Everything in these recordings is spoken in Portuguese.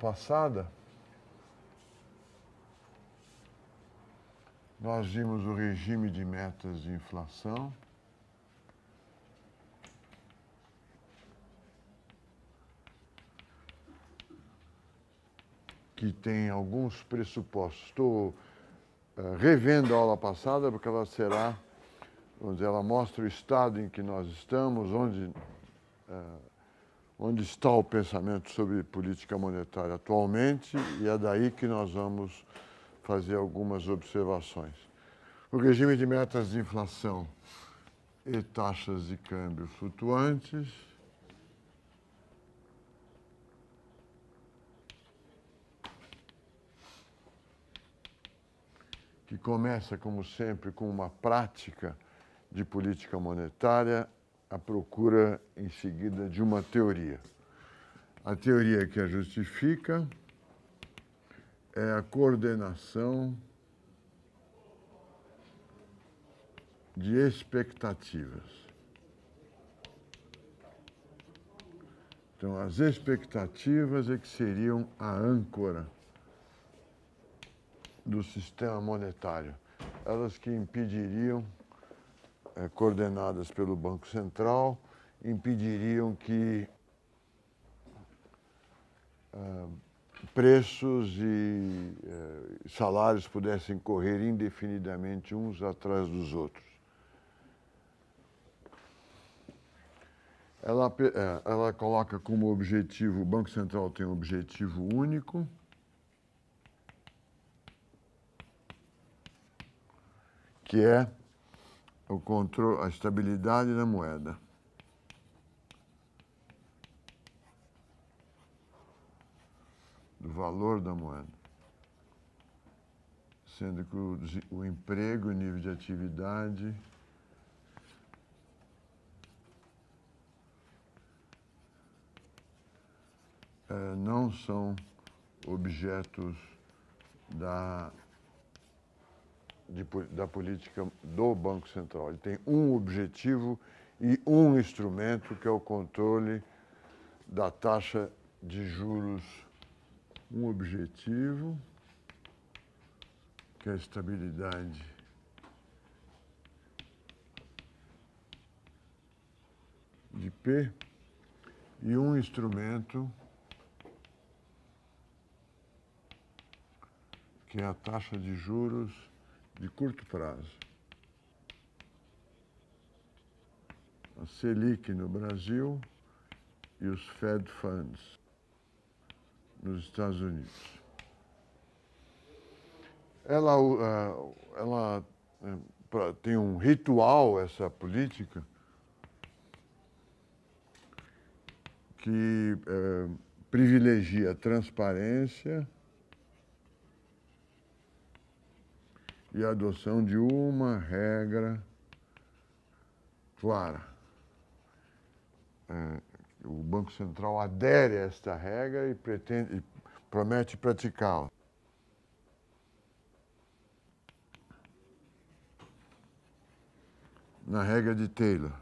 passada, nós vimos o regime de metas de inflação. Que tem alguns pressupostos. Estou eh, revendo a aula passada, porque ela será, vamos dizer, ela mostra o estado em que nós estamos, onde eh, onde está o pensamento sobre política monetária atualmente e é daí que nós vamos fazer algumas observações. O regime de metas de inflação e taxas de câmbio flutuantes. Que começa, como sempre, com uma prática de política monetária a procura, em seguida, de uma teoria. A teoria que a justifica é a coordenação de expectativas. Então, as expectativas é que seriam a âncora do sistema monetário, elas que impediriam eh, coordenadas pelo Banco Central impediriam que eh, preços eh, e salários pudessem correr indefinidamente uns atrás dos outros. Ela, ela coloca como objetivo, o Banco Central tem um objetivo único, que é o controle, a estabilidade da moeda. Do valor da moeda. Sendo que o, o emprego, o nível de atividade. É, não são objetos da de, da política do Banco Central. Ele tem um objetivo e um instrumento, que é o controle da taxa de juros. Um objetivo, que é a estabilidade. de P e um instrumento que é a taxa de juros de curto prazo. A Selic no Brasil e os Fed Funds nos Estados Unidos. Ela, uh, ela eh, tem um ritual, essa política, que eh, privilegia a transparência, e a adoção de uma regra clara. É, o Banco Central adere a esta regra e, pretende, e promete praticá-la. Na regra de Taylor,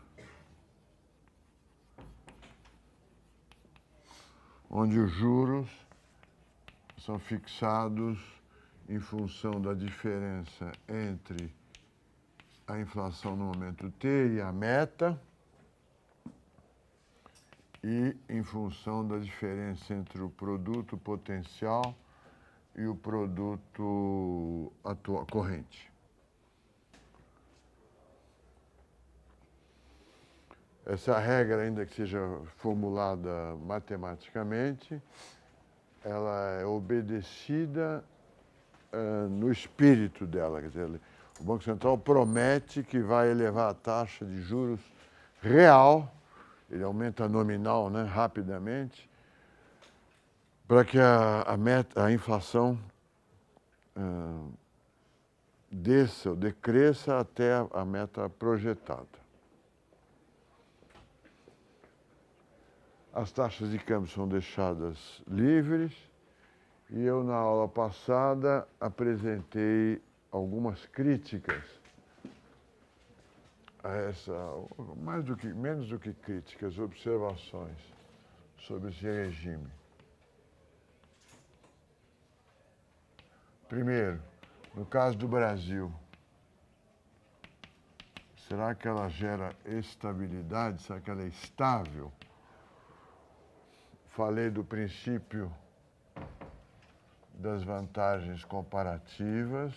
onde os juros são fixados em função da diferença entre a inflação no momento T e a meta, e em função da diferença entre o produto potencial e o produto atual, corrente. Essa regra, ainda que seja formulada matematicamente, ela é obedecida eh, no espírito dela. Quer dizer, o Banco Central promete que vai elevar a taxa de juros real, ele aumenta nominal né, rapidamente, para que a, a, meta, a inflação uh, desça ou decresça até a, a meta projetada. As taxas de câmbio são deixadas livres e eu, na aula passada, apresentei algumas críticas a essa, mais do que, menos do que críticas, observações sobre esse regime. Primeiro, no caso do Brasil, será que ela gera estabilidade? Será que ela é estável? Falei do princípio das vantagens comparativas.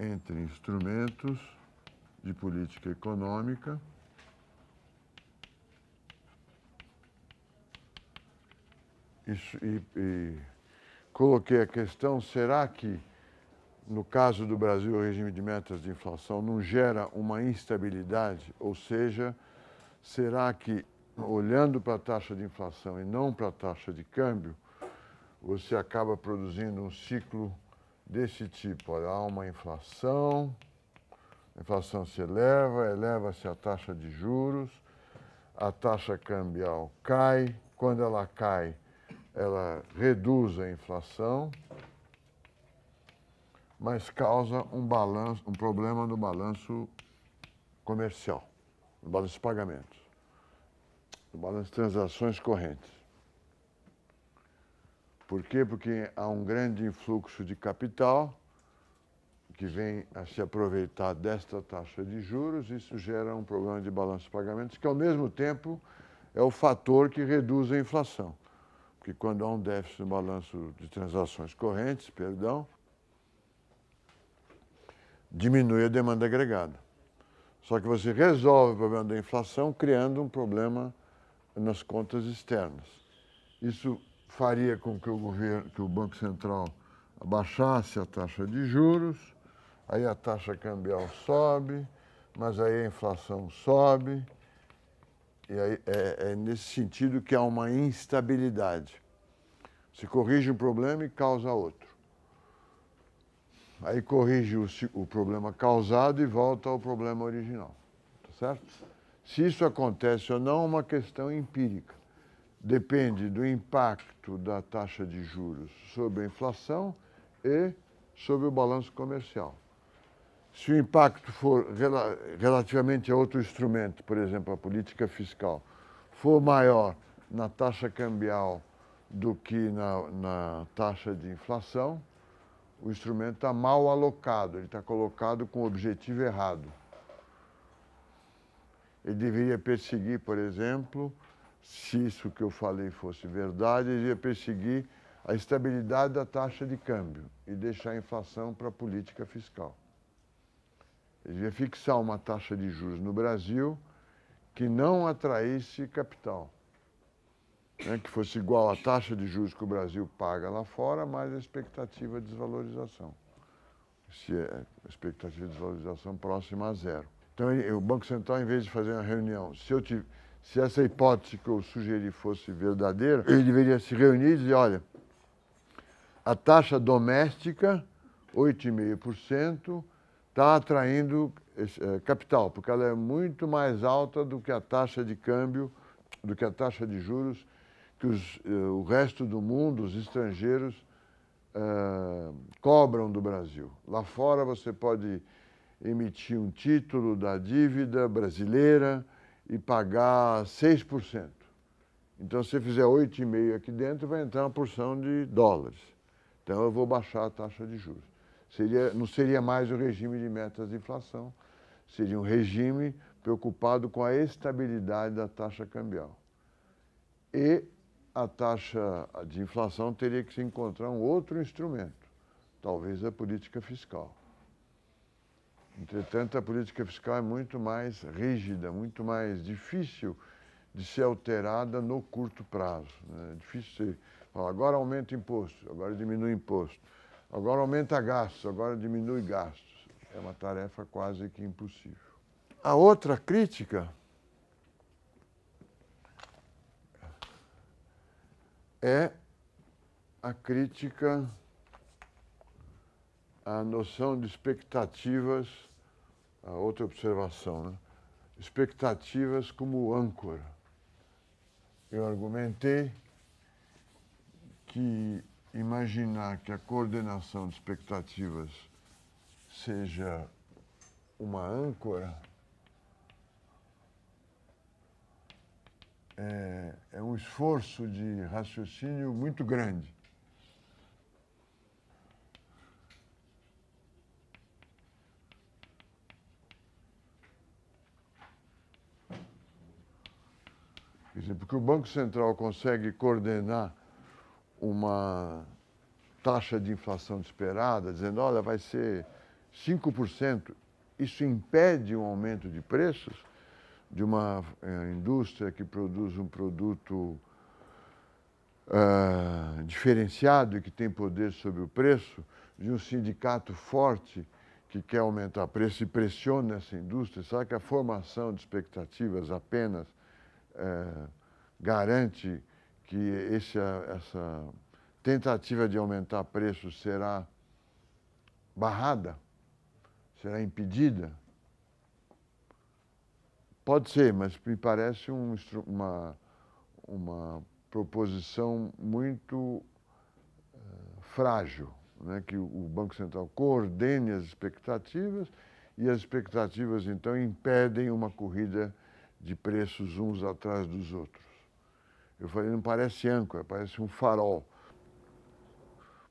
entre instrumentos de política econômica e, e, e, coloquei a questão: será que, no caso do Brasil, o regime de metas de inflação não gera uma instabilidade? Ou seja, será que olhando para a taxa de inflação e não para a taxa de câmbio, você acaba produzindo um ciclo desse tipo. Olha, há uma inflação, a inflação se eleva, eleva-se a taxa de juros, a taxa cambial cai, quando ela cai, ela reduz a inflação, mas causa um, balanço, um problema no balanço comercial, no balanço de pagamentos balanço de transações correntes. Por quê? Porque há um grande influxo de capital que vem a se aproveitar desta taxa de juros, isso gera um problema de balanço de pagamentos, que ao mesmo tempo é o fator que reduz a inflação. Porque quando há um déficit no balanço de transações correntes, perdão, diminui a demanda agregada. Só que você resolve o problema da inflação criando um problema nas contas externas. Isso faria com que o governo, que o Banco Central abaixasse a taxa de juros, aí a taxa cambial sobe, mas aí a inflação sobe. E aí é, é nesse sentido que há uma instabilidade. Se corrige um problema e causa outro. Aí corrige o, o problema causado e volta ao problema original. Tá certo? Se isso acontece ou não é uma questão empírica. Depende do impacto da taxa de juros sobre a inflação e sobre o balanço comercial. Se o impacto for relativamente a outro instrumento, por exemplo, a política fiscal, for maior na taxa cambial do que na, na taxa de inflação, o instrumento está mal alocado, ele está colocado com o objetivo errado. Ele deveria perseguir, por exemplo, se isso que eu falei fosse verdade, ele ia perseguir a estabilidade da taxa de câmbio e deixar a inflação para a política fiscal. Ele ia fixar uma taxa de juros no Brasil que não atraísse capital, né, que fosse igual à taxa de juros que o Brasil paga lá fora, mais a expectativa de desvalorização. Se é a expectativa de desvalorização próxima a zero. Então, ele, o Banco Central, em vez de fazer uma reunião, se, eu tive, se essa hipótese que eu sugeri fosse verdadeira, ele deveria se reunir e dizer, olha, a taxa doméstica, 8,5%, está atraindo eh, capital, porque ela é muito mais alta do que a taxa de câmbio, do que a taxa de juros que os, eh, o resto do mundo, os estrangeiros, eh, cobram do Brasil. Lá fora você pode emitir um título da dívida brasileira e pagar 6%. Então, se você fizer 8,5% aqui dentro, vai entrar uma porção de dólares. Então, eu vou baixar a taxa de juros. Seria, não seria mais o regime de metas de inflação, seria um regime preocupado com a estabilidade da taxa cambial. E a taxa de inflação teria que se encontrar um outro instrumento, talvez a política fiscal. Entretanto, a política fiscal é muito mais rígida, muito mais difícil de ser alterada no curto prazo. Né? É difícil falar, agora aumenta imposto, agora diminui imposto, agora aumenta gastos, agora diminui gastos. É uma tarefa quase que impossível. A outra crítica é a crítica à noção de expectativas a outra observação, né? expectativas como âncora. Eu argumentei que imaginar que a coordenação de expectativas seja uma âncora é, é um esforço de raciocínio muito grande. porque o Banco Central consegue coordenar uma taxa de inflação esperada, dizendo, olha, vai ser 5%, isso impede um aumento de preços de uma eh, indústria que produz um produto uh, diferenciado e que tem poder sobre o preço, de um sindicato forte que quer aumentar preço e pressiona essa indústria. Será que a formação de expectativas apenas é, garante que esse, essa tentativa de aumentar preços será barrada, será impedida? Pode ser, mas me parece um, uma, uma proposição muito eh, frágil, né? que o Banco Central coordene as expectativas e as expectativas, então, impedem uma corrida de preços uns atrás dos outros. Eu falei, não parece âncora, parece um farol.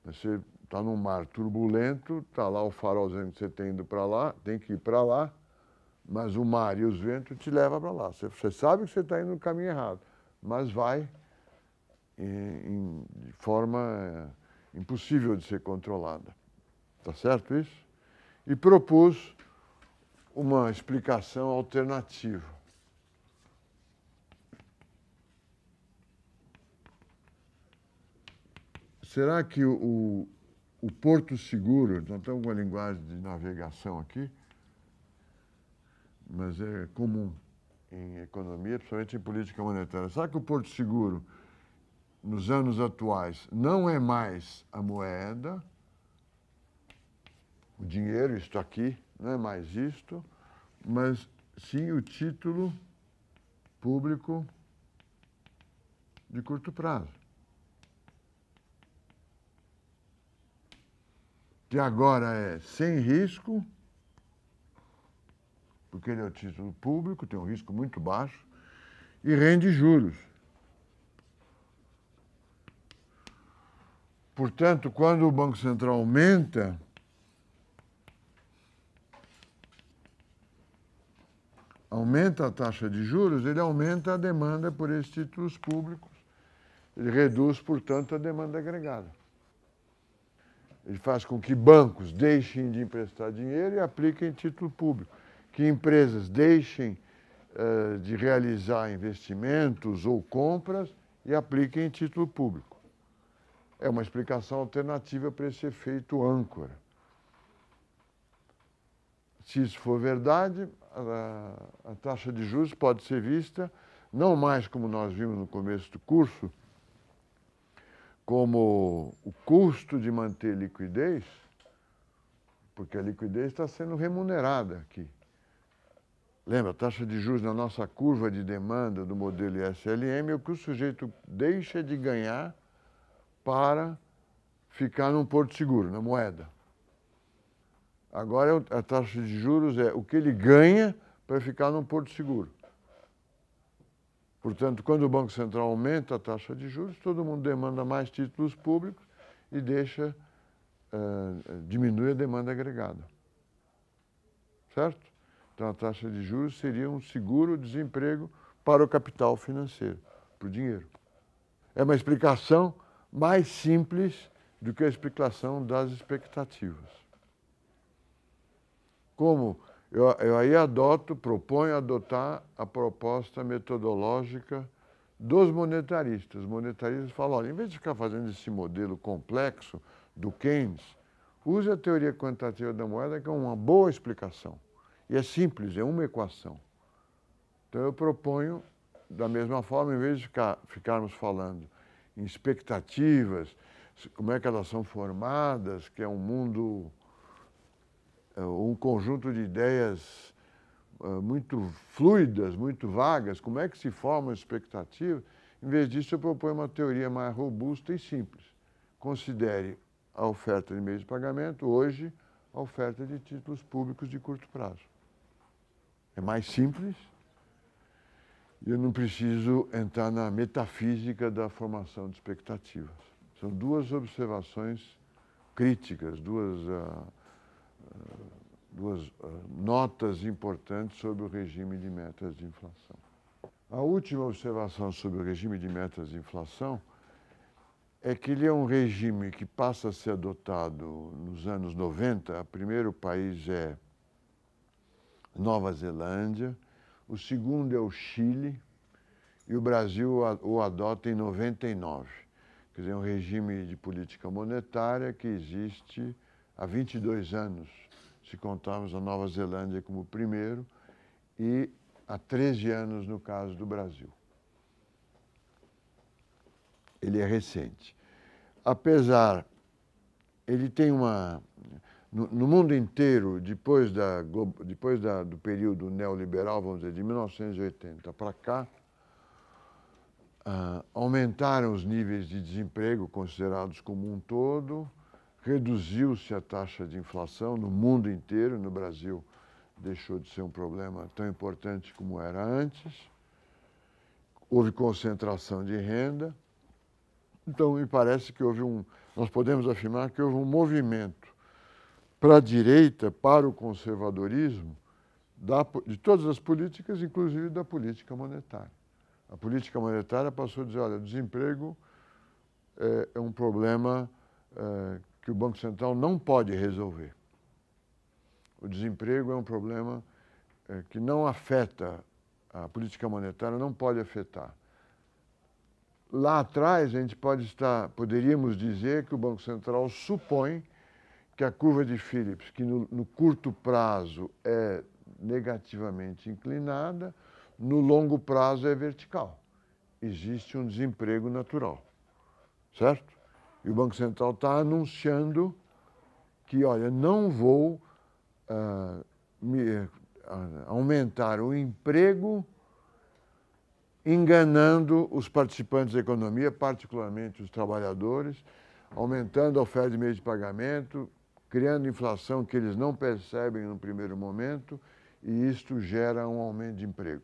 Você está num mar turbulento, está lá o farolzinho que você tem indo para lá, tem que ir para lá, mas o mar e os ventos te levam para lá. Você, você, sabe que você está indo no caminho errado, mas vai em, em, de forma é, impossível de ser controlada. Está certo isso? E propus uma explicação alternativa. Será que o, o Porto Seguro, nós estamos com a linguagem de navegação aqui, mas é comum em economia, principalmente em política monetária. Será que o Porto Seguro, nos anos atuais, não é mais a moeda, o dinheiro, isto aqui, não é mais isto, mas sim o título público de curto prazo? que agora é sem risco, porque ele é o título público, tem um risco muito baixo, e rende juros. Portanto, quando o Banco Central aumenta, aumenta a taxa de juros, ele aumenta a demanda por esses títulos públicos, ele reduz, portanto, a demanda agregada. Ele faz com que bancos deixem de emprestar dinheiro e apliquem título público, que empresas deixem uh, de realizar investimentos ou compras e apliquem título público. É uma explicação alternativa para esse efeito âncora. Se isso for verdade, a, a taxa de juros pode ser vista não mais como nós vimos no começo do curso, como o custo de manter liquidez, porque a liquidez está sendo remunerada aqui. Lembra, a taxa de juros na nossa curva de demanda do modelo ISLM é o que o sujeito deixa de ganhar para ficar num porto seguro, na moeda. Agora é a taxa de juros é o que ele ganha para ficar num porto seguro. Portanto, quando o Banco Central aumenta a taxa de juros, todo mundo demanda mais títulos públicos e deixa uh, diminui a demanda agregada. Certo? Então, a taxa de juros seria um seguro-desemprego para o capital financeiro, para o dinheiro. É uma explicação mais simples do que a explicação das expectativas. Como eu, eu aí adoto, proponho adotar a proposta metodológica dos monetaristas. Os monetaristas falam, olha, em vez de ficar fazendo esse modelo complexo do Keynes, use a teoria quantitativa da moeda, que é uma boa explicação. E é simples, é uma equação. Então eu proponho, da mesma forma, em vez de ficar, ficarmos falando em expectativas, como é que elas são formadas, que é um mundo é, um conjunto de ideias é, muito fluidas, muito vagas, como é que se forma a expectativa? Em vez disso, eu proponho uma teoria mais robusta e simples. Considere a oferta de meios de pagamento, hoje, a oferta de títulos públicos de curto prazo. É mais simples. Eu não preciso entrar na metafísica da formação de expectativas. São duas observações críticas, duas uh, duas eh, notas importantes sobre o regime de metas de inflação. A última observação sobre o regime de metas de inflação é que ele é um regime que passa a ser adotado nos anos 90. O primeiro país é Nova Zelândia, o segundo é o Chile e o Brasil o adota em 99. Quer dizer, é um regime de política monetária que existe há 22 anos, se contarmos a Nova Zelândia como primeiro, e há 13 anos no caso do Brasil. Ele é recente. Apesar, ele tem uma. No, no mundo inteiro, depois, da, depois da, do período neoliberal, vamos dizer, de 1980 para cá, Uh, aumentaram os níveis de desemprego considerados como um todo, reduziu-se a taxa de inflação no mundo inteiro, no Brasil deixou de ser um problema tão importante como era antes, houve concentração de renda, então me parece que houve um, nós podemos afirmar que houve um movimento para a direita, para o conservadorismo, da, de todas as políticas, inclusive da política monetária. A política monetária passou a dizer, olha, desemprego é, é um problema é, que o Banco Central não pode resolver. O desemprego é um problema é, que não afeta, a política monetária não pode afetar. Lá atrás, a gente pode estar, poderíamos dizer que o Banco Central supõe que a curva de Phillips, que no, no curto prazo é negativamente inclinada, no longo prazo é vertical. Existe um desemprego natural, certo? E o Banco Central está anunciando que, olha, não vou uh, me, uh, aumentar o emprego enganando os participantes da economia, particularmente os trabalhadores, aumentando a oferta de meio de pagamento, criando inflação que eles não percebem no primeiro momento, e isto gera um aumento de emprego.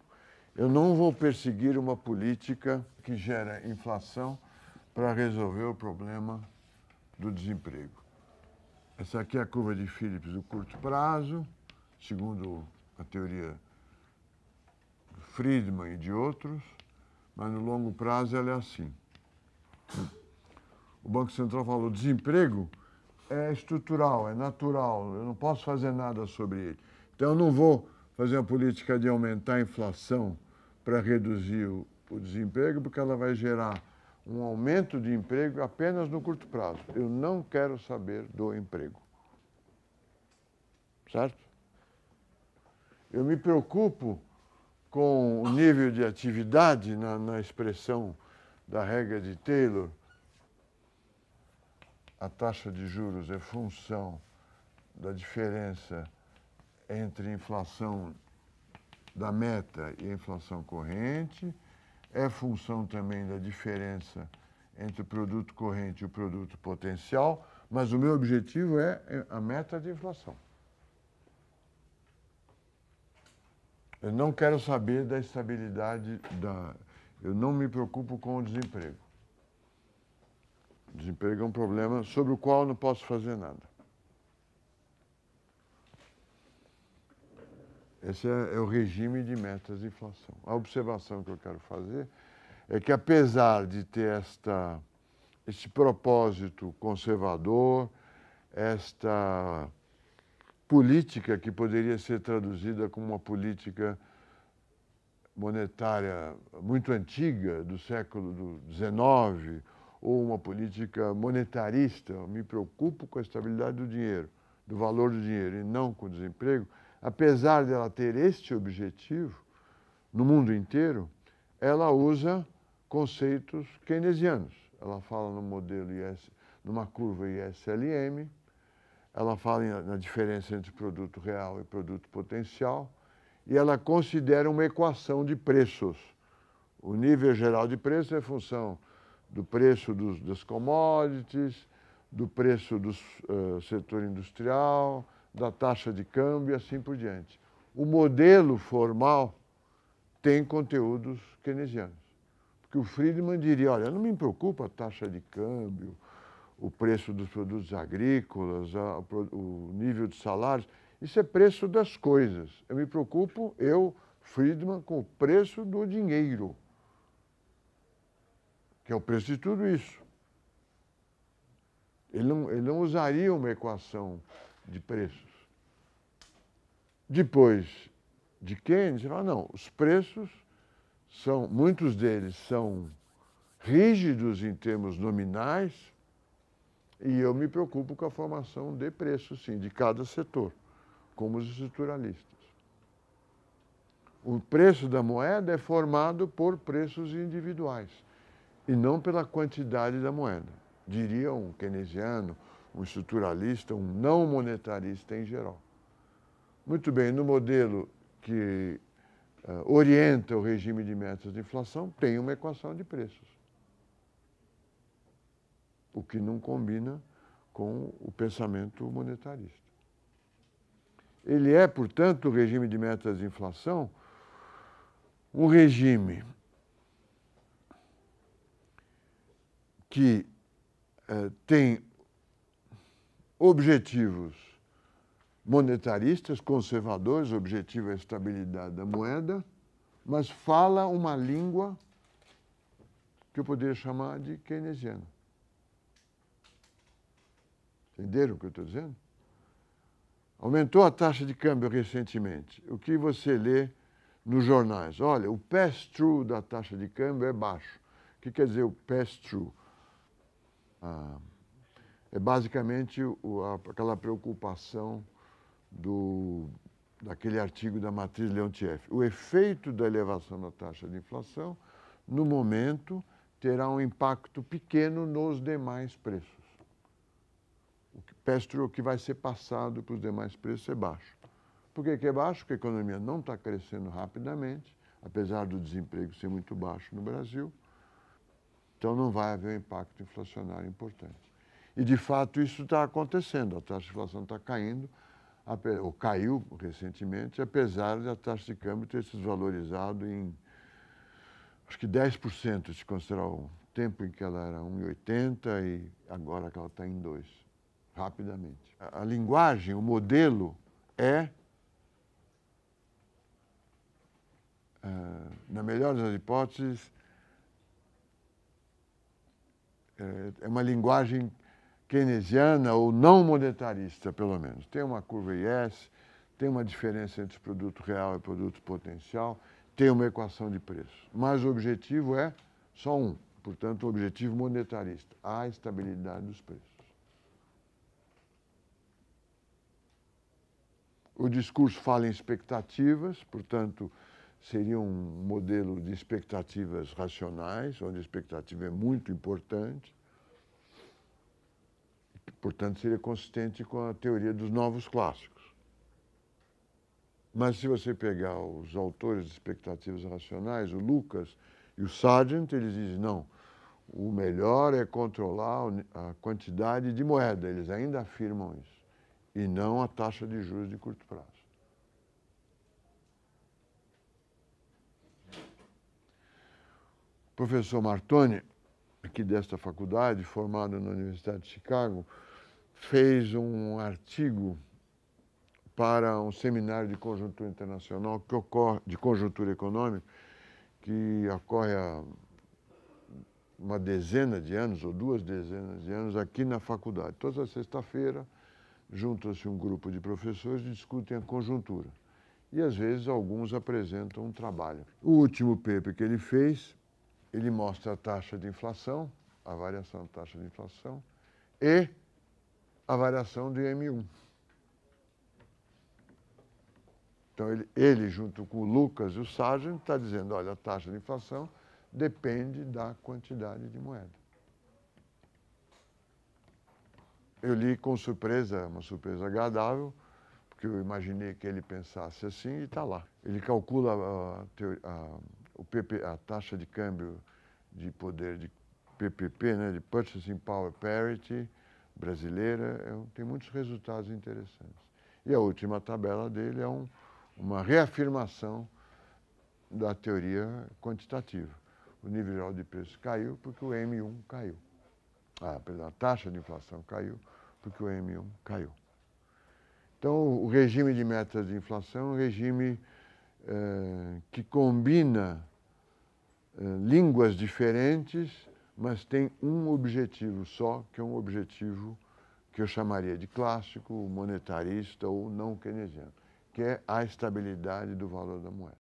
Eu não vou perseguir uma política que gera inflação para resolver o problema do desemprego. Essa aqui é a curva de Phillips do curto prazo, segundo a teoria Friedman e de outros, mas no longo prazo ela é assim. O Banco Central falou: desemprego é estrutural, é natural, eu não posso fazer nada sobre ele. Então eu não vou fazer a política de aumentar a inflação para reduzir o, o desemprego, porque ela vai gerar um aumento de emprego apenas no curto prazo. Eu não quero saber do emprego. Certo? Eu me preocupo com o nível de atividade na, na expressão da regra de Taylor. A taxa de juros é função da diferença entre inflação da meta e a inflação corrente é função também da diferença entre o produto corrente e o produto potencial, mas o meu objetivo é, é a meta de inflação. Eu não quero saber da estabilidade da. Eu não me preocupo com o desemprego. O desemprego é um problema sobre o qual não posso fazer nada. Esse é, é, o regime de metas de inflação. A observação que eu quero fazer é que, apesar de ter esta, este propósito conservador, esta política que poderia ser traduzida como uma política monetária muito antiga, do século XIX, ou uma política monetarista, eu me preocupo com a estabilidade do dinheiro, do valor do dinheiro, e não com o desemprego, apesar dela ter este objetivo no mundo inteiro, ela usa conceitos keynesianos. Ela fala no modelo IS, numa curva ISLM, ela fala na diferença entre produto real e produto potencial, e ela considera uma equação de preços. O nível geral de preço é função do preço dos, das commodities, do preço do uh, eh, setor industrial, da taxa de câmbio e assim por diante. O modelo formal tem conteúdos keynesianos. Porque o Friedman diria, olha, não me preocupa a taxa de câmbio, o preço dos produtos agrícolas, a, o nível de salários, isso é preço das coisas. Eu me preocupo, eu, Friedman, com o preço do dinheiro, que é o preço de tudo isso. Ele não, ele não usaria uma equação de preços. Depois de Keynes, fala, não, os preços são, muitos deles são rígidos em termos nominais e eu me preocupo com a formação de preços, sim, de cada setor, como os estruturalistas. O preço da moeda é formado por preços individuais e não pela quantidade da moeda, diria um keynesiano um estruturalista, um não monetarista em geral. Muito bem, no modelo que uh, orienta o regime de metas de inflação, tem uma equação de preços. O que não combina com o pensamento monetarista. Ele é, portanto, o regime de metas de inflação, um regime que eh, tem objetivos monetaristas, conservadores, o objetivo é a estabilidade da moeda, mas fala uma língua que eu poderia chamar de keynesiana. Entenderam o que eu estou dizendo? Aumentou a taxa de câmbio recentemente. O que você lê nos jornais? Olha, o pass-through da taxa de câmbio é baixo. O que quer dizer o pass-through? Ah, é basicamente o, a, aquela preocupação do, daquele artigo da matriz Leontief. O efeito da elevação da taxa de inflação, no momento, terá um impacto pequeno nos demais preços. O que, o que vai ser passado para os demais preços é baixo. Por que, que é baixo? Porque a economia não está crescendo rapidamente, apesar do desemprego ser muito baixo no Brasil. Então não vai haver um impacto inflacionário importante. E, de fato, isso está acontecendo. A taxa de inflação está caindo, ou caiu recentemente, apesar da taxa de câmbio ter se desvalorizado em, acho que 10%, se considerar o tempo em que ela era 1,80 e agora que ela está em 2, rapidamente. A, a linguagem, o modelo é Uh, na melhor das hipóteses, é, é uma linguagem keynesiana ou não monetarista, pelo menos. Tem uma curva IS, tem uma diferença entre produto real e produto potencial, tem uma equação de preço. Mas o objetivo é só um, portanto, o objetivo monetarista, a estabilidade dos preços. O discurso fala em expectativas, portanto, seria um modelo de expectativas racionais, onde a expectativa é muito importante. Portanto, seria consistente com a teoria dos novos clássicos. Mas se você pegar os autores de expectativas racionais, o Lucas e o Sargent, eles dizem, não, o melhor é controlar a quantidade de moeda, eles ainda afirmam isso, e não a taxa de juros de curto prazo. O professor Martoni, aqui desta faculdade, formado na Universidade de Chicago, fez um artigo para um seminário de conjuntura internacional que ocorre, de conjuntura econômica, que ocorre há uma dezena de anos, ou duas dezenas de anos, aqui na faculdade. Toda sexta-feira, junta-se um grupo de professores e discutem a conjuntura. E às vezes alguns apresentam um trabalho. O último paper que ele fez, ele mostra a taxa de inflação, a variação da taxa de inflação, e a variação do M 1 Então, ele, ele, junto com o Lucas e o Sargent, está dizendo, olha, a taxa de inflação depende da quantidade de moeda. Eu li com surpresa, uma surpresa agradável, porque eu imaginei que ele pensasse assim e está lá. Ele calcula a, a, o PP, a taxa de câmbio de poder de PPP, né, de Purchasing Power Parity, brasileira é, tem muitos resultados interessantes. E a última tabela dele é um, uma reafirmação da teoria quantitativa. O nível geral de preços caiu porque o M1 caiu. Ah, a taxa de inflação caiu porque o M1 caiu. Então, o regime de metas de inflação é um regime eh, que combina eh, línguas diferentes mas tem um objetivo só, que é um objetivo que eu chamaria de clássico, monetarista ou não keynesiano, que é a estabilidade do valor da moeda.